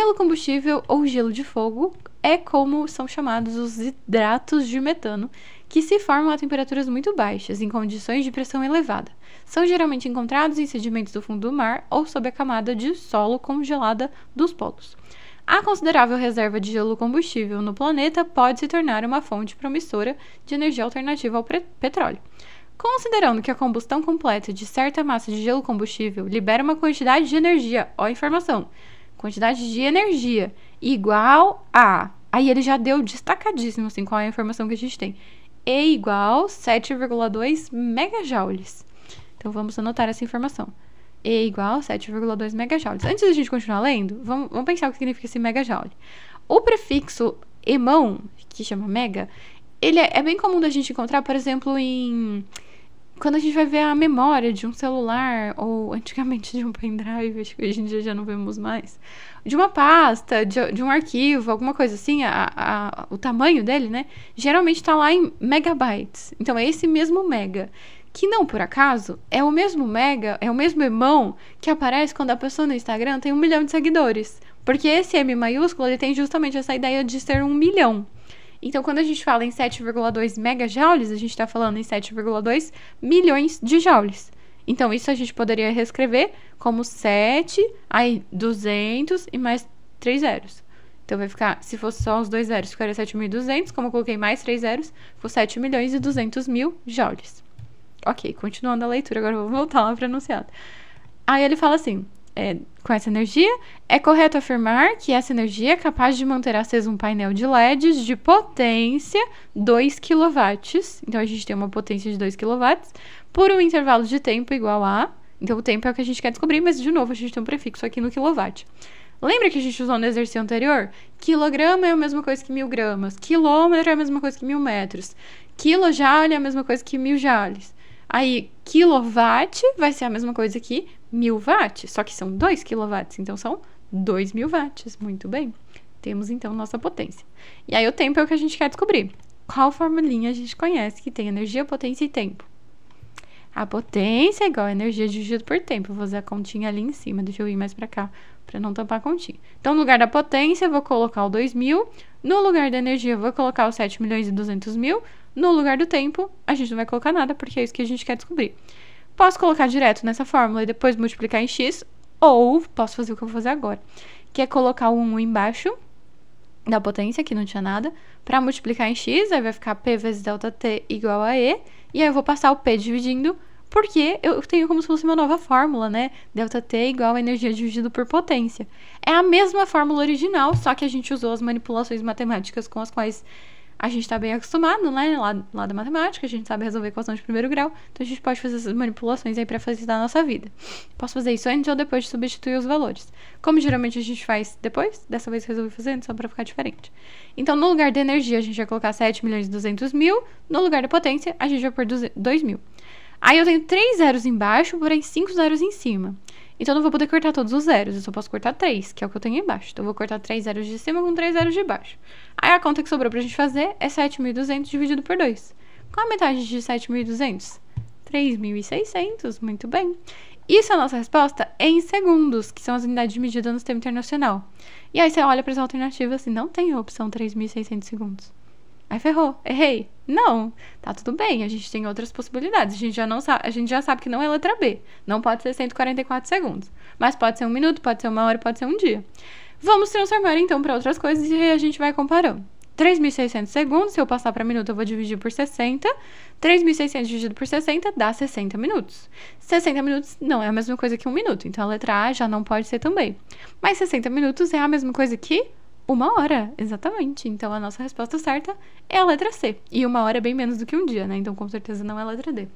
Gelo combustível ou gelo de fogo é como são chamados os hidratos de metano, que se formam a temperaturas muito baixas, em condições de pressão elevada. São geralmente encontrados em sedimentos do fundo do mar ou sob a camada de solo congelada dos polos. A considerável reserva de gelo combustível no planeta pode se tornar uma fonte promissora de energia alternativa ao petróleo. Considerando que a combustão completa de certa massa de gelo combustível libera uma quantidade de energia, ó informação, quantidade de energia igual a. Aí ele já deu destacadíssimo, assim, qual é a informação que a gente tem. E igual 7,2 megajoules. Então vamos anotar essa informação. E igual 7,2 megajoules. Antes da gente continuar lendo, vamos, vamos pensar o que significa esse megajoule. O prefixo emão, que chama mega, ele é, é bem comum da gente encontrar, por exemplo, em quando a gente vai ver a memória de um celular, ou antigamente de um pendrive, acho que hoje em dia já não vemos mais, de uma pasta, de, de um arquivo, alguma coisa assim, a, a, o tamanho dele, né? Geralmente está lá em megabytes. Então é esse mesmo mega que não por acaso é o mesmo mega, é o mesmo irmão que aparece quando a pessoa no Instagram tem um milhão de seguidores. Porque esse M maiúsculo ele tem justamente essa ideia de ser um milhão. Então, quando a gente fala em 7,2 megajoules, a gente está falando em 7,2 milhões de joules. Então, isso a gente poderia reescrever como 7, aí 200 e mais 3 zeros. Então, vai ficar, se fosse só os dois zeros, ficaria 7.200. Como eu coloquei mais 3 zeros, ficou 7 milhões e 200 mil joules. Ok, continuando a leitura, agora eu vou voltar lá para o enunciado. Aí ele fala assim: é, com essa energia, é correto afirmar que essa energia é capaz de manter aceso um painel de LEDs de potência 2 kW. Então a gente tem uma potência de 2 kW por um intervalo de tempo igual a. Então o tempo é o que a gente quer descobrir, mas de novo a gente tem um prefixo aqui no quilowatt. Lembra que a gente usou no exercício anterior? Quilograma é a mesma coisa que mil gramas, quilômetro é a mesma coisa que mil metros, quilojoule é a mesma coisa que mil joules. Aí, quilowatt vai ser a mesma coisa que mil watts, só que são dois quilowatts, então são dois mil watts. Muito bem. Temos então nossa potência. E aí o tempo é o que a gente quer descobrir. Qual formulinha a gente conhece que tem energia, potência e tempo? A potência é igual a energia dividida por tempo. vou fazer a continha ali em cima. Deixa eu ir mais para cá para não tampar a continha. Então, no lugar da potência, eu vou colocar o 2000. No lugar da energia, eu vou colocar os 7 milhões e 200 mil. No lugar do tempo, a gente não vai colocar nada, porque é isso que a gente quer descobrir. Posso colocar direto nessa fórmula e depois multiplicar em x, ou posso fazer o que eu vou fazer agora, que é colocar o 1 embaixo da potência, que não tinha nada, para multiplicar em x, aí vai ficar p vezes delta t igual a e, e aí eu vou passar o p dividindo porque eu tenho como se fosse uma nova fórmula, né? Delta T é igual a energia dividido por potência. É a mesma fórmula original, só que a gente usou as manipulações matemáticas com as quais a gente está bem acostumado, né? Lá, lá da matemática, a gente sabe resolver equação de primeiro grau, então a gente pode fazer essas manipulações aí para facilitar a nossa vida. Posso fazer isso antes ou depois de substituir os valores. Como geralmente a gente faz depois, dessa vez resolvi fazer antes só para ficar diferente. Então, no lugar da energia, a gente vai colocar 7 milhões e 200 mil, no lugar da potência, a gente vai pôr 2 mil. Aí eu tenho três zeros embaixo, porém cinco zeros em cima. Então eu não vou poder cortar todos os zeros, eu só posso cortar três, que é o que eu tenho embaixo. Então eu vou cortar três zeros de cima com três zeros de baixo. Aí a conta que sobrou pra gente fazer é 7.200 dividido por 2. Qual a metade de 7.200? 3.600, muito bem. Isso é a nossa resposta em segundos, que são as unidades de medida no sistema internacional. E aí você olha para as alternativa, e não tem a opção 3.600 segundos. Aí ferrou, errei. Não, tá tudo bem, a gente tem outras possibilidades. A gente já, não sabe, a gente já sabe que não é letra B. Não pode ser 144 segundos. Mas pode ser um minuto, pode ser uma hora, pode ser um dia. Vamos transformar então para outras coisas e a gente vai comparando. 3.600 segundos, se eu passar para minuto, eu vou dividir por 60. 3.600 dividido por 60 dá 60 minutos. 60 minutos não é a mesma coisa que um minuto, então a letra A já não pode ser também. Mas 60 minutos é a mesma coisa que uma hora, exatamente. Então a nossa resposta certa é a letra C. E uma hora é bem menos do que um dia, né? Então com certeza não é a letra D.